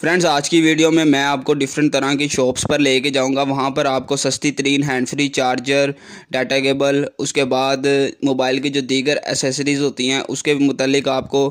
friends आज की video में मैं आपको डिफरेंट तरह की शॉप्स पर लेके जाऊंगा वहां पर आपको सस्ती तरीन hand free charger data cable उसके बाद मोबाइल की जो दीगर एसेसरीज़ होती हैं उसके मतलब आपको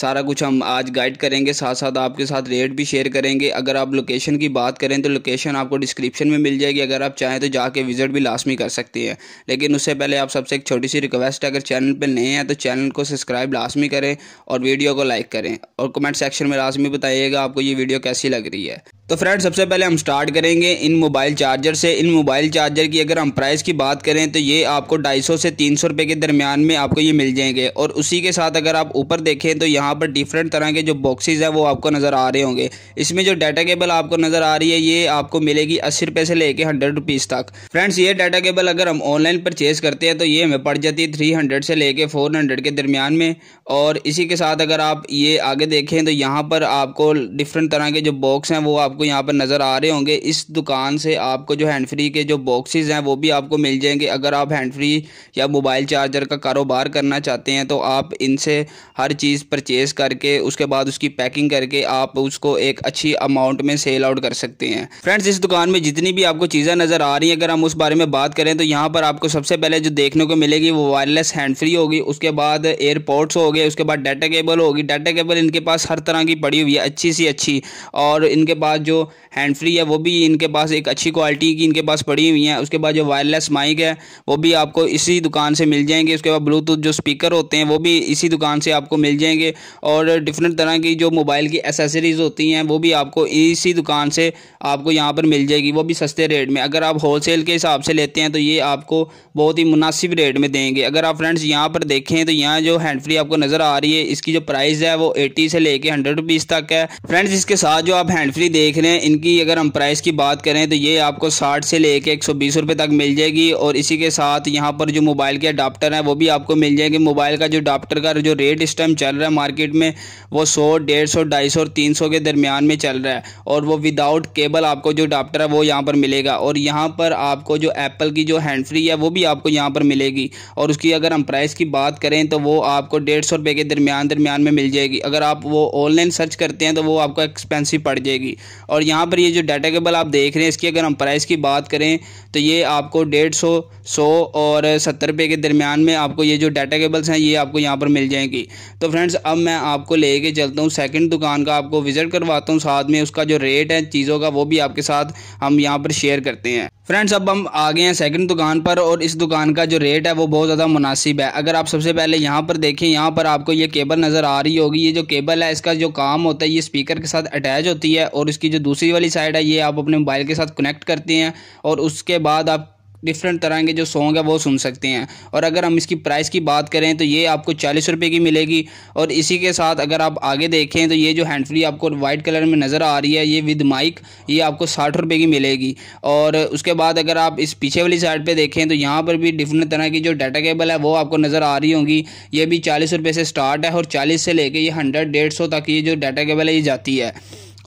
सारा कुछ हम आज गाइड करेंगे साथ साथ आपके साथ रेट भी शेयर करेंगे अगर आप लोकेशन की बात करें तो लोकेशन आपको डिस्क्रिप्शन में मिल जाएगी अगर आप चाहें तो जाके विज़िट भी लाजमी कर सकती हैं लेकिन उससे पहले आप सबसे एक छोटी सी रिक्वेस्ट है अगर चैनल पर नए हैं तो चैनल को सब्सक्राइब लाजमी करें और वीडियो को लाइक करें और कमेंट सेक्शन में लाजमी बताइएगा आपको ये वीडियो वीडियो कैसी लग रही है तो फ्रेंड सबसे पहले हम स्टार्ट करेंगे इन मोबाइल चार्जर से इन मोबाइल चार्जर की अगर हम प्राइस की बात करें तो ये आपको 250 से 300 रुपए के दरमियान में आपको ये मिल जाएंगे और उसी के साथ अगर आप ऊपर देखें तो यहाँ पर डिफरेंट तरह के जो बॉक्सेस है वो आपको नज़र आ रहे होंगे इसमें जो डाटा केबल आपको नज़र आ रही है ये आपको मिलेगी अस्सी रुपये से कर हंड्रेड रुपीज़ तक फ्रेंड्स ये डाटा केबल अगर हम ऑनलाइन परचेज़ करते हैं तो ये हमें पड़ जाती है थ्री से कर फोर के दरमियान में और इसी के साथ अगर आप ये आगे देखें तो यहाँ पर आपको डिफरेंट तरह के जो बॉक्स हैं वो आप आपको यहाँ पर नज़र आ रहे होंगे इस दुकान से आपको जो हैंड फ्री के जो बॉक्सेस हैं वो भी आपको मिल जाएंगे अगर आप हैंड फ्री या मोबाइल चार्जर का कारोबार करना चाहते हैं तो आप इनसे हर चीज़ परचेज़ करके उसके बाद उसकी पैकिंग करके आप उसको एक अच्छी अमाउंट में सेल आउट कर सकते हैं फ्रेंड्स इस दुकान में जितनी भी आपको चीज़ें नज़र आ रही हैं अगर हम उस बारे में बात करें तो यहाँ पर आपको सबसे पहले जो देखने को मिलेगी वो वायरलेस हैंड फ्री होगी उसके बाद एयरपोर्ट्स हो गए उसके बाद डाटा केबल होगी डाटा केबल इनके पास हर तरह की पड़ी हुई है अच्छी सी अच्छी और इनके पास जो हैंड फ्री है वो भी इनके पास एक अच्छी क्वालिटी की इनके पास पड़ी हुई हैं उसके बाद जो वायरलेस माइक है वो भी आपको इसी दुकान से मिल जाएंगे उसके बाद ब्लूटूथ जो स्पीकर होते हैं वो भी इसी दुकान से आपको मिल जाएंगे और डिफरेंट तरह की जो मोबाइल की एसेसरीज़ होती हैं वो भी आपको इसी दुकान से आपको यहाँ पर मिल जाएगी वो भी सस्ते रेट में अगर आप होलसेल के हिसाब से लेते हैं तो ये आपको बहुत ही मुनासिब रेट में देंगे अगर आप फ्रेंड्स यहाँ पर देखें तो यहाँ जो हैंड फ्री आपको नज़र आ रही है इसकी जो प्राइस है वो एटी से लेके हंड्रेड रुपीज़ तक है फ्रेंड्स इसके साथ जो आप हैंड फ्री देख देख रहे हैं इनकी अगर हम प्राइस की बात करें तो ये आपको साठ से लेके एक सौ बीस रुपये तक मिल जाएगी और इसी के साथ यहाँ पर जो मोबाइल के अडाप्टर हैं वो भी आपको मिल जाएंगे मोबाइल का जो अडाप्टर का जो रेट इस टाइम चल रहा है मार्केट में वो सौ डेढ़ सौ ढाई सौ तीन सौ के दरमियान में चल रहा है और वो विदाउट केबल आपको जो अडाप्टर है वो यहाँ पर मिलेगा और यहाँ पर आपको जो एप्पल की जो हैंड फ्री है वो भी आपको यहाँ पर मिलेगी और उसकी अगर हम प्राइस की बात करें तो वो आपको डेढ़ सौ रुपये के दरमियान दरमियान में मिल जाएगी अगर आप वो ऑनलाइन सर्च करते हैं तो वो आपको एक्सपेंसिव पड़ जाएगी और यहाँ पर ये जो डाटा केबल आप देख रहे हैं इसकी अगर हम प्राइस की बात करें तो ये आपको डेढ़ सौ सौ और सत्तर रुपये के दरमियान में आपको ये जो डाटा केबल्स हैं ये आपको यहाँ पर मिल जाएंगी तो फ्रेंड्स अब मैं आपको ले कर चलता हूँ सेकेंड दुकान का आपको विज़िट करवाता हूँ साथ में उसका जो रेट है चीज़ों का वो भी आपके साथ हम यहाँ पर शेयर करते हैं फ्रेंड्स अब हम आ गए हैं सेकंड दुकान पर और इस दुकान का जो रेट है वो बहुत ज़्यादा मुनासिब है अगर आप सबसे पहले यहाँ पर देखें यहाँ पर आपको ये केबल नज़र आ रही होगी ये जो केबल है इसका जो काम होता है ये स्पीकर के साथ अटैच होती है और इसकी जो दूसरी वाली साइड है ये आप अपने मोबाइल के साथ कनेक्ट करते हैं और उसके बाद आप डिफरेंट तरह के जो सॉन्ग है वो सुन सकते हैं और अगर हम इसकी प्राइस की बात करें तो ये आपको चालीस रुपये की मिलेगी और इसी के साथ अगर आप आगे देखें तो ये जो हैंड फ्री आपको वाइट कलर में नज़र आ रही है ये विद माइक ये आपको साठ रुपये की मिलेगी और उसके बाद अगर आप इस पीछे वाली साइड पर देखें तो यहाँ पर भी डिफरेंट तरह की जो डाटा केबल है वो आपको नज़र आ रही होंगी ये भी चालीस रुपये से स्टार्ट है और चालीस से लेकर ये हंड्रेड डेढ़ सौ तक ये जो डाटा केबल है ये जाती है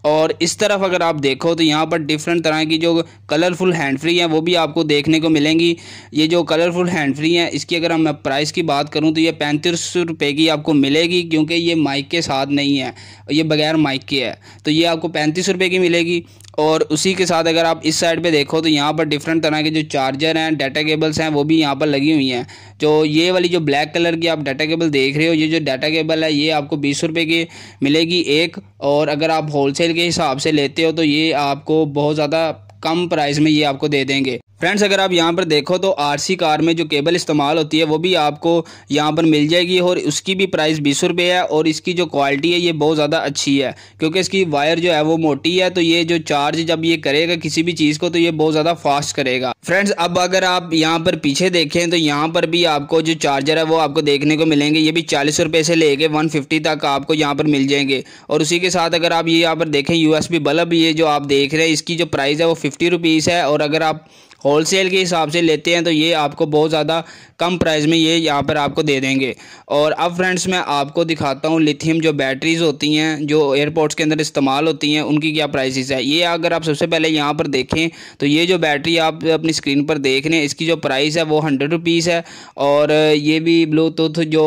और इस तरफ अगर आप देखो तो यहाँ पर डिफरेंट तरह की जो कलरफुल हैंड फ्री हैं वो भी आपको देखने को मिलेंगी ये जो कलरफुल हैंड फ्री हैं इसकी अगर हम प्राइस की बात करूँ तो ये पैंतीस रुपये की आपको मिलेगी क्योंकि ये माइक के साथ नहीं है ये बगैर माइक के है तो ये आपको पैंतीस रुपये की मिलेगी और उसी के साथ अगर आप इस साइड पे देखो तो यहाँ पर डिफरेंट तरह के जो चार्जर हैं डाटा केबल्स हैं वो भी यहाँ पर लगी हुई हैं जो ये वाली जो ब्लैक कलर की आप डाटा केबल देख रहे हो ये जो डाटा केबल है ये आपको बीस रुपये की मिलेगी एक और अगर आप होलसेल के हिसाब से लेते हो तो ये आपको बहुत ज़्यादा कम प्राइस में ये आपको दे देंगे फ्रेंड्स अगर आप यहाँ पर देखो तो आरसी कार में जो केबल इस्तेमाल होती है वो भी आपको यहाँ पर मिल जाएगी और उसकी भी प्राइस बीस रुपये है और इसकी जो क्वालिटी है ये बहुत ज़्यादा अच्छी है क्योंकि इसकी वायर जो है वो मोटी है तो ये जो चार्ज जब ये करेगा किसी भी चीज़ को तो ये बहुत ज़्यादा फास्ट करेगा फ्रेंड्स अब अगर आप यहाँ पर पीछे देखें तो यहाँ पर भी आपको जो चार्जर है वो आपको देखने को मिलेंगे ये भी चालीस रुपये से लेके वन फिफ्टी तक आपको यहाँ पर मिल जाएंगे और उसी के साथ अगर आप ये यहाँ पर देखें यू बल्ब ये जो आप देख रहे हैं इसकी जो प्राइस है वो फिफ्टी रुपीज़ है और अगर आप होलसेल के हिसाब से लेते हैं तो ये आपको बहुत ज़्यादा कम प्राइस में ये यहाँ पर आपको दे देंगे और अब फ्रेंड्स मैं आपको दिखाता हूँ लिथियम जो बैटरीज़ होती हैं जो एयरपोर्ट्स के अंदर इस्तेमाल होती हैं उनकी क्या प्राइसेस है ये अगर आप सबसे पहले यहाँ पर देखें तो ये जो बैटरी आप अपनी स्क्रीन पर देख रहे हैं इसकी जो प्राइस है वो हंड्रेड रुपीज़ है और ये भी ब्लूटूथ जो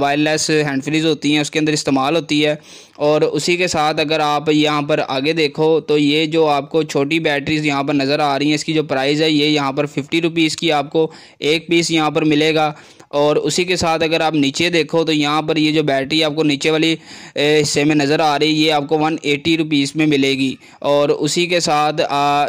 वायरलेस हैंड फ्रीज होती हैं उसके अंदर इस्तेमाल होती है और उसी के साथ अगर आप यहाँ पर आगे देखो तो ये जो आपको छोटी बैटरीज यहाँ पर नज़र आ रही हैं इसकी जो प्राइस है ये यहाँ पर फिफ्टी रुपीज़ की आपको एक पीस यहाँ पर मिलेगा और उसी के साथ अगर आप नीचे देखो तो यहाँ पर ये जो बैटरी आपको नीचे वाली हिस्से में नज़र आ रही है ये आपको वन एटी रुपीज़ में मिलेगी और उसी के साथ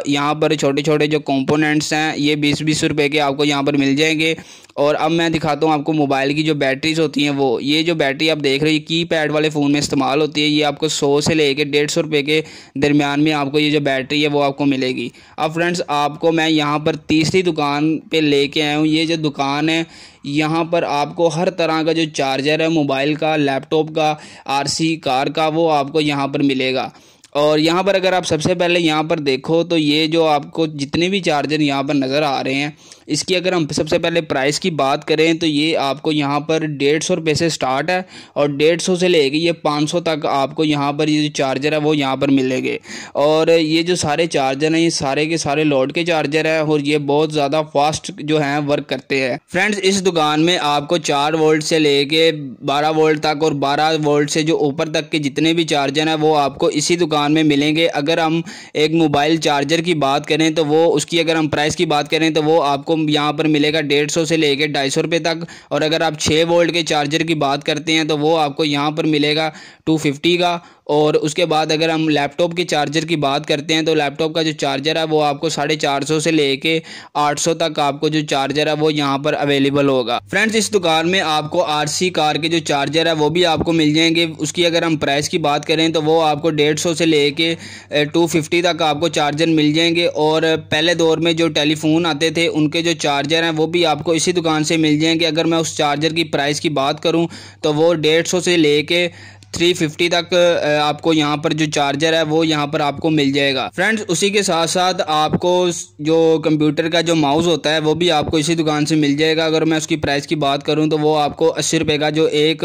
यहाँ पर छोटे छोटे जो कंपोनेंट्स हैं ये बीस बीस रुपए के आपको यहाँ पर मिल जाएंगे और अब मैं दिखाता हूँ आपको मोबाइल की जो बैटरीज होती हैं वो ये जो बैटरी आप देख रहे हैं की पैड वाले फ़ोन में इस्तेमाल होती है ये आपको सौ से लेके डेढ़ सौ रुपये के दरमियान में आपको ये जो बैटरी है वो आपको मिलेगी अब फ्रेंड्स आपको मैं यहाँ पर तीसरी दुकान पे लेके आया हूँ ये जो दुकान है यहाँ पर आपको हर तरह का जो चार्जर है मोबाइल का लैपटॉप का आरसी कार का वो आपको यहाँ पर मिलेगा और यहाँ पर अगर आप सबसे पहले यहाँ पर देखो तो ये जो आपको जितने भी चार्जर यहाँ पर नज़र आ रहे हैं इसकी अगर हम सबसे पहले प्राइस की बात करें तो ये आपको यहाँ पर डेढ़ सौ रुपये से स्टार्ट है और डेढ़ सौ से लेके ये पाँच सौ तक आपको यहाँ पर ये जो चार्जर है वो यहाँ पर मिलेंगे और ये जो सारे चार्जर हैं ये सारे के सारे लोड के चार्जर हैं और ये बहुत ज़्यादा फास्ट जो हैं वर्क करते हैं फ्रेंड्स इस दुकान में आपको चार वोल्ट से कर बारह वोल्ट तक और बारह वोल्ट से जो ऊपर तक के जितने भी चार्जर हैं वो आपको इसी दुकान दुकान में मिलेंगे अगर हम एक मोबाइल चार्जर की बात करें तो वो उसकी अगर हम प्राइस की बात करें तो वो आपको यहाँ पर मिलेगा डेढ़ सौ से लेकर ढाई सौ रुपये तक और अगर आप छः वोल्ट के चार्जर की बात करते हैं तो वो आपको यहाँ पर मिलेगा टू फिफ्टी का और उसके बाद अगर हम लैपटॉप के चार्जर की बात करते हैं तो लैपटॉप का जो चार्जर है वो आपको साढ़े चार सौ से लेके आठ सौ तक आपको जो चार्जर है वो यहाँ पर अवेलेबल होगा फ्रेंड्स इस दुकान में आपको आरसी कार के जो चार्जर है वो भी आपको मिल जाएंगे उसकी अगर हम प्राइस की बात करें तो वो आपको डेढ़ सौ से लेके टू फिफ्टी तक आपको चार्जर मिल जाएंगे और पहले दौर में जो टेलीफोन आते थे उनके जो चार्जर हैं वो भी आपको इसी दुकान से मिल जाएंगे अगर मैं उस चार्जर की प्राइस की बात करूँ तो वो डेढ़ सौ से लेके थ्री फिफ्टी तक आपको यहाँ पर जो चार्जर है वो यहाँ पर आपको मिल जाएगा फ्रेंड्स उसी के साथ साथ आपको जो कंप्यूटर का जो माउस होता है वो भी आपको इसी दुकान से मिल जाएगा अगर मैं उसकी प्राइस की बात करूँ तो वो आपको अस्सी रुपये का जो एक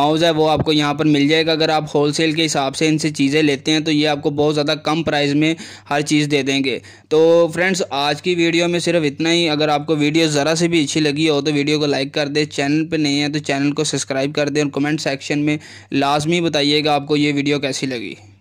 माउस है वो आपको यहाँ पर मिल जाएगा अगर आप होलसेल के हिसाब से इनसे चीज़ें लेते हैं तो ये आपको बहुत ज़्यादा कम प्राइस में हर चीज़ दे देंगे तो फ्रेंड्स आज की वीडियो में सिर्फ इतना ही अगर आपको वीडियो ज़रा से भी अच्छी लगी हो तो वीडियो को लाइक कर दे चैनल पर नहीं है तो चैनल को सब्सक्राइब कर दें और कमेंट सेक्शन में लास्ट लाजमी बताइएगा आपको ये वीडियो कैसी लगी